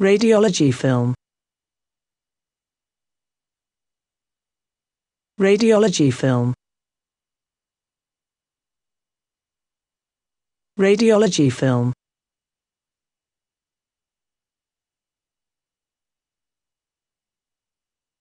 Radiology film. Radiology film. Radiology film.